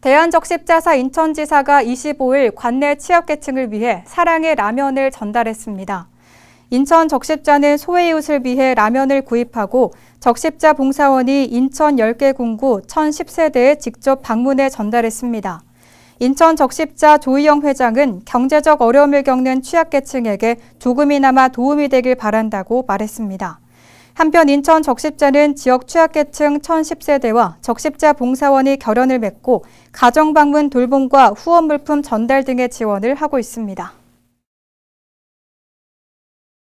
대한적십자사 인천지사가 25일 관내 취약계층을 위해 사랑의 라면을 전달했습니다. 인천 적십자는 소외이웃을 위해 라면을 구입하고 적십자 봉사원이 인천 10개 군구 1010세대에 직접 방문해 전달했습니다. 인천 적십자 조희영 회장은 경제적 어려움을 겪는 취약계층에게 조금이나마 도움이 되길 바란다고 말했습니다. 한편 인천 적십자는 지역 취약계층 1010세대와 적십자 봉사원이 결연을 맺고 가정 방문 돌봄과 후원 물품 전달 등의 지원을 하고 있습니다.